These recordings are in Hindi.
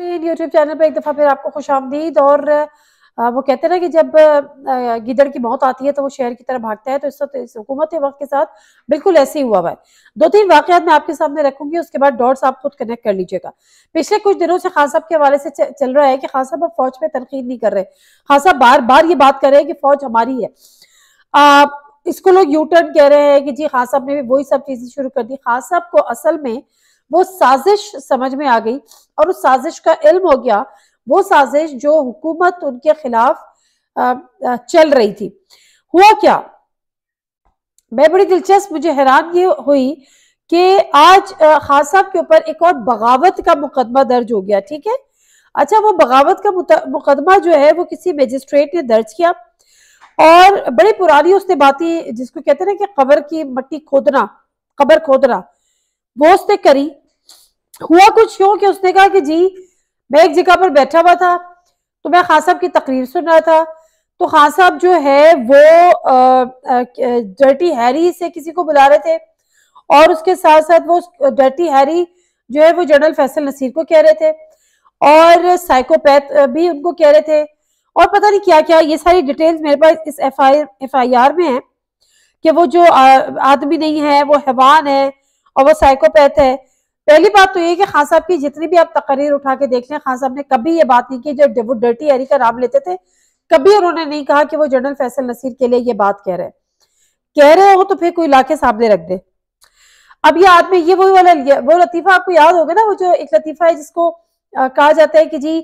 यूट्यूब चैनल पर एक दफ़ा फिर आपको खुश आमदीद और वो कहते हैं ना कि जब गिदड़ की मौत आती है तो वो शहर की तरफ भागता है तो इस वक्त इस हुकूमत के वक्त के साथ बिल्कुल ऐसे ही हुआ है दो तीन वाकयात मैं आपके सामने रखूंगी उसके बाद डॉट्स आप खुद कनेक्ट कर लीजिएगा पिछले कुछ दिनों से खान साहब के हवाले से चल रहा है कि खान साहब अब फौज पे तनकीद नहीं कर रहे खान साहब बार बार ये बात कर रहे हैं कि फौज हमारी है आ, इसको लोग यू टर्न कह रहे हैं कि जी खान साहब ने भी वही सब चीजें शुरू कर दी खान साहब को असल में वो साजिश समझ में आ गई और उस साजिश का इल्म हो गया वो साजिश जो हुकूमत उनके खिलाफ चल रही थी हुआ क्या मैं बड़ी दिलचस्प मुझे हैरान ये हुई कि आज खान साहब के ऊपर एक और बगावत का मुकदमा दर्ज हो गया ठीक है अच्छा वो बगावत का मुकदमा जो है वो किसी मजिस्ट्रेट ने दर्ज किया और बड़ी पुरानी उसने बाती जिसको कहते हैं ना कि कबर की मट्टी खोदना कबर खोदना बॉस ने करी हुआ कुछ क्यों कि उसने कहा कि जी मैं एक जगह पर बैठा हुआ था तो मैं खान साहब की तकरीर सुन रहा था तो खान साहब जो है वो डर्टी हैरी से किसी को बुला रहे थे और उसके साथ साथ वो डर्टी हैरी जो है वो जनरल फैसल नसीर को कह रहे थे और साइकोपैथ भी उनको कह रहे थे और पता नहीं क्या क्या ये सारी डिटेल्स मेरे पास इस F I F I R में है कि वो जो आदमी नहीं है वो हैवान है और वो साइकोपैथ है पहली बात तो ये कि खान साहब की जितनी भी आप तकरीर उठा के देख लें खान साहब ने कभी ये बात नहीं की जो वो डर्टी एरी का नाम लेते थे कभी उन्होंने नहीं कहा कि वो जनरल फैसल नसीर के लिए ये बात कह रहे हैं कह रहे हो तो फिर कोई लाके सामने रख दे अब ये आदमी ये वही वाला वो लतीफा आपको याद होगा ना वो जो एक लतीफा है जिसको कहा जाता है कि जी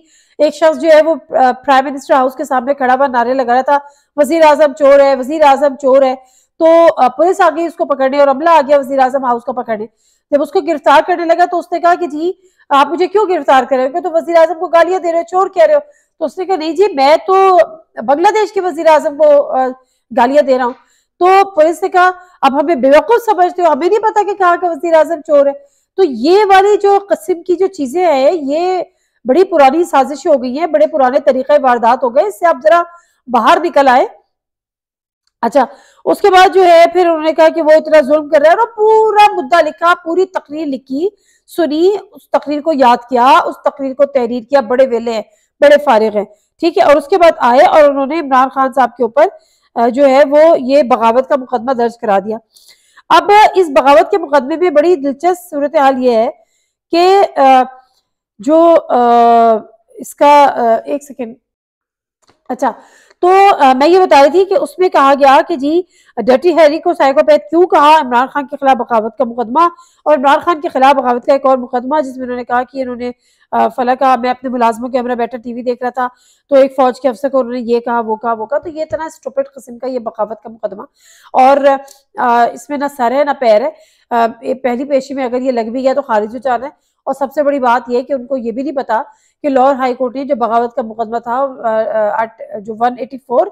एक शख्स जो है वो प्राइम मिनिस्टर हाउस के सामने खड़ा हुआ नारे लगा रहा था वजीर आजम चोर है वजीर आजम चोर है तो पुलिस आ गई उसको पकड़ने और अमला आ गया वजीर अजम हाउस को पकड़ने जब उसको गिरफ्तार करने लगा तो उसने कहा कि जी आप मुझे क्यों गिरफ्तार कर रहे हो तो वजीर अजम को गालियां दे रहे हो चोर कह रहे हो तो उसने कहा नहीं जी मैं तो बांग्लादेश के वजीर आजम को गालियां दे रहा हूँ तो पुलिस ने कहा अब हमें बेवकूफ समझते हो हमें नहीं पता कि कहाँ का वजीर आजम चोर है तो ये वाली जो कस्म की जो चीजें हैं ये बड़ी पुरानी साजिश हो गई है बड़े पुराने तरीके वारदात हो गए इससे आप जरा बाहर निकल आए अच्छा उसके बाद जो है फिर उन्होंने कहा कि वो इतना जुल्म कर रहा है और पूरा मुद्दा लिखा पूरी तकरीर लिखी सुनी उस तकरीर को याद किया उस तकरीर को तहरीर किया बड़े वेले हैं बड़े फारिग हैं ठीक है और उसके बाद आए और उन्होंने इमरान खान साहब के ऊपर जो है वो ये बगावत का मुकदमा दर्ज करा दिया अब इस बगावत के मुकदमे में बड़ी दिलचस्प सूरत हाल ये है कि जो इसका एक सेकेंड अच्छा तो आ, मैं ये बता रही थी कि उसमें कहा गया कि जी डटी हैरी को साइकोपैथ क्यों कहा इमरान खान के खिलाफ बगावत का मुकदमा और इमरान खान के खिलाफ बगावत का एक और मुकदमा जिसमें उन्होंने कहा कि इन्होंने फला कहा मैं अपने मुलाजमों के हमारा बैठा टीवी देख रहा था तो एक फौज के अफसर को उन्होंने ये कहा वो कहा वो कहा तो ये तरह स्टोपेट किस्म का ये बगावत का मुकदमा और आ, इसमें ना सर है ना पैर है पहली पेशी में अगर ये लग भी गया तो खारिज हो है और सबसे बड़ी बात यह कि उनको ये भी नहीं पता कि लाहौर हाई कोर्ट ने जो बगावत का मुकदमा था जो 184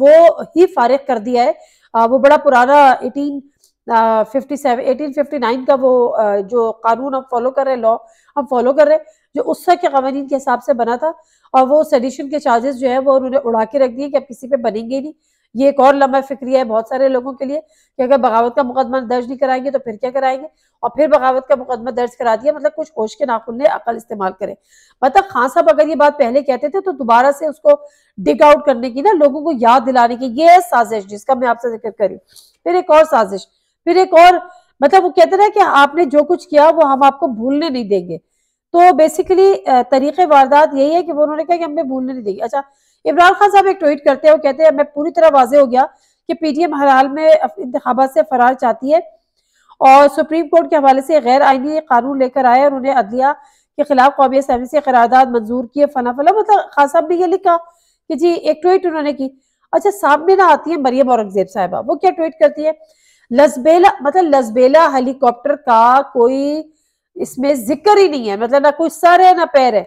वो ही फारिग कर दिया है वो बड़ा पुराना एटीन फिफ्टी नाइन का वो जो कानून हम फॉलो कर रहे हैं लॉ हम फॉलो कर रहे हैं जो उस के कवानीन के हिसाब से बना था और वो सडिशन के चार्जेस जो है वो उन्होंने उड़ा के रख दिए कि अब किसी पे बनेंगे नहीं ये एक और लम्बा फिक्रिया है बहुत सारे लोगों के लिए कि अगर बगावत का मुकदमा दर्ज नहीं कराएंगे तो फिर क्या कराएंगे और फिर बगावत का मुकदमा दर्ज करा दिया मतलब कुछ होश के नाखुन ने अकल इस्तेमाल करे मतलब खान साहब अगर ये बात पहले कहते थे तो दोबारा से उसको डिग आउट करने की ना लोगों को याद दिलाने की ये साजिश जिसका मैं आपसे जिक्र करी फिर एक और साजिश फिर एक और मतलब वो कहते ना कि आपने जो कुछ किया वो हम आपको भूलने नहीं देंगे तो बेसिकली तरीके वारदात यही है कि वो उन्होंने कहा कि हमें भूलने नहीं देगी अच्छा इमरान खान साहब एक ट्वीट करते हैं वो कहते हैं मैं पूरी तरह वाजे हो गया कि पीटीएम हर हाल में इंतबात से फरार चाहती है और सुप्रीम कोर्ट के हवाले से गैर आइनी कानून लेकर आए और उन्हें अदलिया के खिलाफ कौमी असम्बली से करारदाद मंजूर किए फना फला मतलब खान साहब ने यह लिखा कि जी एक ट्वीट उन्होंने की अच्छा सामने ना आती है मरियम औरंगजेब साहबा वो क्या ट्वीट करती है लसबेला मतलब लसबेला हेलीकॉप्टर का कोई इसमें जिक्र ही नहीं है मतलब ना कोई सर है ना पैर है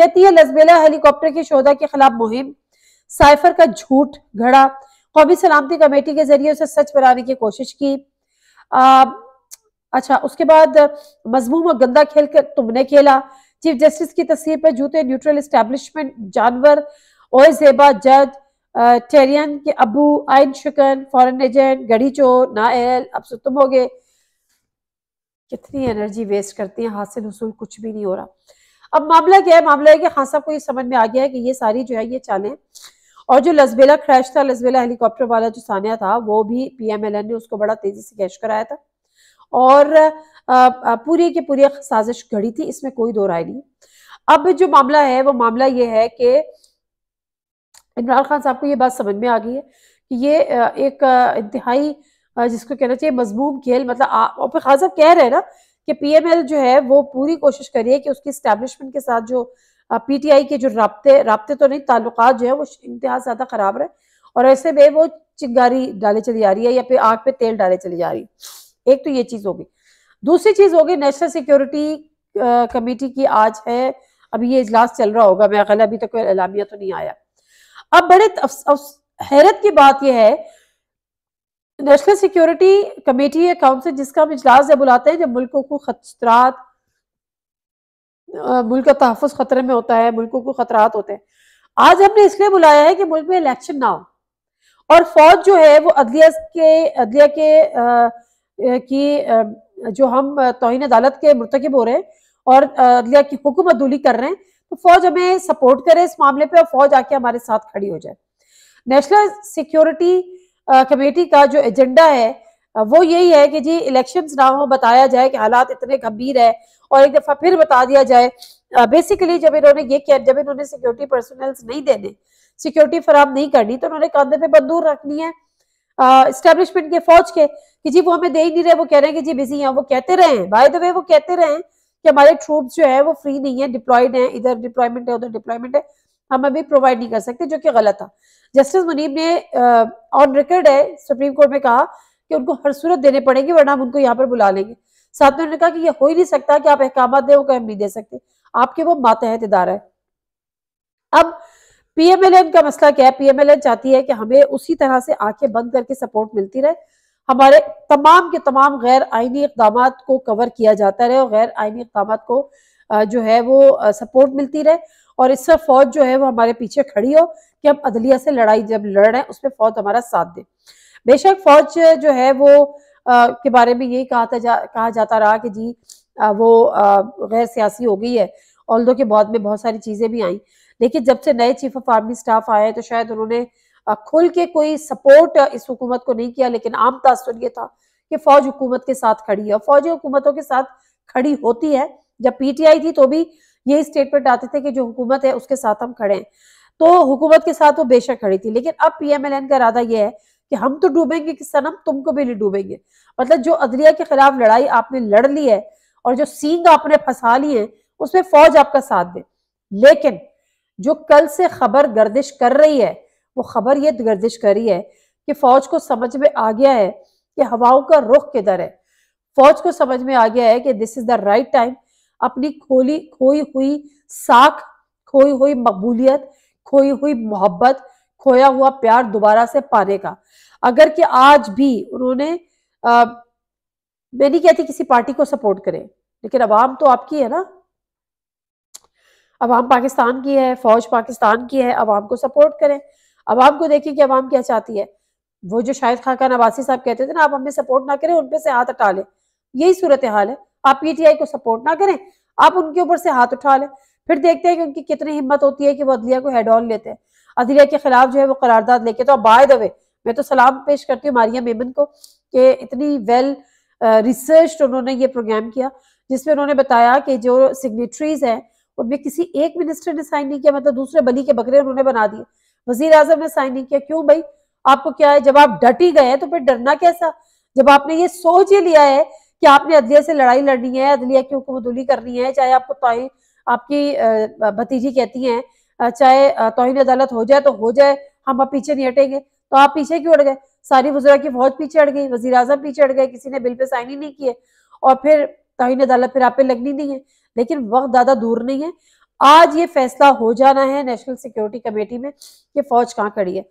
कहती है लसबेला हेलीकॉप्टर के शोधा के खिलाफ मुहिम साइफर का झूठ घड़ा कौमी सलामती कमेटी के जरिए उसे सच बनाने की कोशिश की आ, अच्छा उसके बाद मजमूम और गंदा खेल कर तुमने खेला चीफ जस्टिस की तस्वीर पर जूते न्यूट्रल इस्टेब्लिशमेंट जानवर ओए जेबा जज टेरियन के अबू आयन शिकन फॉरन एजेंट गढ़ी चोर नायल अब से तुम हो गए कितनी एनर्जी वेस्ट करती है हासिल हसूल कुछ भी नहीं हो रहा अब मामला क्या है मामला है कि खान साहब को ये समझ में आ गया है कि ये सारी जो है ये चालें और जो लसबेला क्रैश था लसबेला हेलीकॉप्टर वाला जो सानिया था वो भी पीएमएलएन ने उसको बड़ा तेजी से कैश कराया था और पूरी की पूरी साजिश घड़ी थी इसमें कोई दो राय नहीं अब जो मामला है वो मामला ये है कि इमरान खान साहब को ये बात समझ में आ गई है कि ये एक इंतहाई जिसको कहना चाहिए मजमूम खेल मतलब और खान साहब कह रहे हैं ना कि पीएमएल जो है वो पूरी कोशिश करिए कि उसकी स्टैब्लिशमेंट के साथ जो पीटीआई के जो रबते रबते तो नहीं ताल्लुक जो है वो इंतहा ज़्यादा ख़राब रहे और ऐसे में वो चिंगारी डाले चली जा रही है या फिर आग पे तेल डाले चली जा रही है एक तो ये चीज़ होगी दूसरी चीज़ होगी नेशनल सिक्योरिटी कमेटी की आज है अभी ये इजलास चल रहा होगा मैं अगला अभी तक तो कोई अलामिया तो नहीं आया अब बड़े हैरत की बात यह है नेशनल सिक्योरिटी कमेटी है काउंसिल जिसका हम इजलास जब बुलाते हैं जब मुल्कों को खतरात मुल्क का तहफ़ ख़तरे में होता है मुल्कों को ख़तरात होते हैं आज हमने इसलिए बुलाया है कि मुल्क में इलेक्शन ना हो और फौज जो है वो अदलिया के अदलिया के आ, की आ, जो हम तोहन अदालत के मरतकब हो रहे हैं और अदलिया की हुकूमत दूली कर रहे हैं तो फौज हमें सपोर्ट करे इस मामले पर और फौज आके हमारे साथ खड़ी हो जाए नेशनल सिक्योरिटी कमेटी का जो एजेंडा है वो यही है कि जी इलेक्शंस ना हो बताया जाए कि हालात इतने गंभीर है और एक दफा फिर बता दिया जाए बेसिकली जब इन्होंने ये किया जब इन्होंने सिक्योरिटी पर्सनल नहीं देने सिक्योरिटी फराम नहीं करनी तो उन्होंने कंधे पे बंदूर रखनी है इस्टेब्लिशमेंट के फौज के कि जी वो हमें दे ही नहीं रहे वो कह रहे हैं कि जी बिजी हैं वो कहते रहे हैं बाय द वे वो कहते रहे हैं कि हमारे ट्रूप जो है वो फ्री नहीं है डिप्लॉयड है इधर डिप्लॉयमेंट है उधर डिप्लॉयमेंट है हम अभी प्रोवाइड नहीं कर सकते जो कि गलत था जस्टिस मुनीब ने ऑन रिकॉर्ड है सुप्रीम कोर्ट में कहा कि उनको हर सूरत देने पड़ेंगे वरना उनको यहाँ पर बुला लेंगे साथ में उन्होंने कहा कि यह हो ही नहीं सकता कि आप अहकाम दें वो कहीं नहीं दे सकते आपके वो मातहत इदारा है अब पीएमएलएन का मसला क्या है पीएमएलएन चाहती है कि हमें उसी तरह से आंखें बंद करके सपोर्ट मिलती रहे हमारे तमाम के तमाम गैर आइनी इकदाम को कवर किया जाता रहे और गैर आइनी इकदाम को जो है वो सपोर्ट मिलती रहे और इससे फौज जो है वो हमारे पीछे खड़ी हो कि हम अदलिया से लड़ाई जब लड़ रहे हैं उसमें फौज हमारा साथ दे बेशक फौज जो है वो आ, के बारे में यही कहा था जा, कहा जाता रहा कि जी आ, वो गैर सियासी हो गई है दो के बाद में बहुत सारी चीज़ें भी आई लेकिन जब से नए चीफ ऑफ आर्मी स्टाफ आए तो शायद उन्होंने खुल के कोई सपोर्ट इस हुकूमत को नहीं किया लेकिन आम तासर ये था कि फौज हुकूमत के साथ खड़ी है और फौजी हुकूमतों के साथ खड़ी होती है जब पीटीआई थी तो भी यही स्टेटमेंट आते थे कि जो हुकूमत है उसके साथ हम खड़े हैं तो हुकूमत के साथ वो बेशक खड़ी थी लेकिन अब पीएमएलएन का इरादा यह है कि हम तो डूबेंगे कि सनम तुमको भी नहीं डूबेंगे मतलब जो अदलिया के खिलाफ लड़ाई आपने लड़ ली है और जो सींग आपने फंसा है उसमें फौज आपका साथ दे लेकिन जो कल से खबर गर्दिश कर रही है वो खबर ये गर्दिश कर रही है कि फौज को समझ में आ गया है कि हवाओं का रुख किधर है फौज को समझ में आ गया है कि this is the right time अपनी खोली खोई हुई साख खोई हुई मकबूलियत खोई हुई मोहब्बत खोया हुआ प्यार दोबारा से पाने का अगर कि आज भी उन्होंने आ, मैं नहीं कहती किसी पार्टी को सपोर्ट करें लेकिन आवाम तो आपकी है ना अवाम पाकिस्तान की है फौज पाकिस्तान की है अवाम को सपोर्ट करें अवाम को देखें कि अवाम क्या चाहती है वो जो शाहिद खान नवासी साहब कहते थे ना आप हमें सपोर्ट ना करें उनपे से हाथ उठा लें यही सूरत हाल है आप पीटीआई को सपोर्ट ना करें आप उनके ऊपर से हाथ उठा लें फिर देखते हैं कि उनकी कितनी हिम्मत होती है कि वो अदलिया को हेड ऑन लेते हैं अदलिया के खिलाफ जो है वो करारदाद लेके तो बाय द वे मैं तो सलाम पेश करती हूँ मारिया मेमन को कि इतनी वेल रिसर्च uh, उन्होंने ये प्रोग्राम किया जिसमें उन्होंने बताया कि जो सिग्नेटरीज हैं उनमें किसी एक मिनिस्टर ने साइन नहीं किया मतलब दूसरे बली के बकरे उन्होंने बना दिए वजीर आजम ने साइन नहीं किया क्यों भाई आपको क्या है जब आप डट ही गए तो फिर डरना कैसा जब आपने ये सोच ही लिया है कि आपने अदलिया से लड़ाई लड़नी है अदलिया की हुक्मदुली करनी है चाहे आपको आपकी uh, भतीजी कहती हैं चाहे तोहिन अदालत हो जाए तो हो जाए हम आप पीछे नहीं हटेंगे तो आप पीछे क्यों अड़ गए सारी वजरा की फौज पीछे अड़ गई वजी अजम पीछे अड़ गए किसी ने बिल पे साइन ही नहीं किए और फिर तोहिन अदालत फिर आप पे लगनी नहीं है लेकिन वक्त ज्यादा दूर नहीं है आज ये फैसला हो जाना है नेशनल सिक्योरिटी कमेटी में कि फौज कहाँ खड़ी है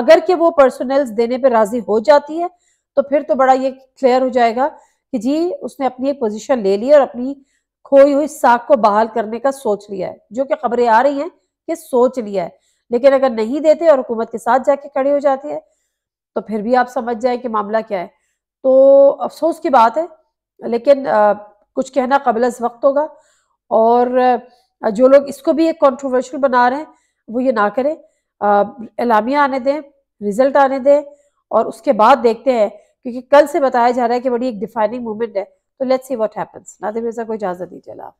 अगर कि वो पर्सनल्स देने पर राजी हो जाती है तो फिर तो बड़ा ये क्लियर हो जाएगा कि जी उसने अपनी एक पोजीशन ले ली और अपनी खोई हुई साख को बहाल करने का सोच लिया है जो कि खबरें आ रही हैं के सोच लिया है लेकिन अगर नहीं देते और हुकूमत के साथ जाके खड़े हो जाते हैं तो फिर भी आप समझ जाए कि मामला क्या है तो अफसोस की बात है लेकिन आ, कुछ कहना कबल वक्त होगा और जो लोग इसको भी एक कॉन्ट्रोवर्शियल बना रहे हैं वो ये ना करें एलामिया आने दें रिजल्ट आने दें और उसके बाद देखते हैं क्योंकि कल से बताया जा रहा है कि बड़ी एक डिफाइनिंग मोमेंट है तो let's see what happens Nadir Mirza को इजाज़त दीजिए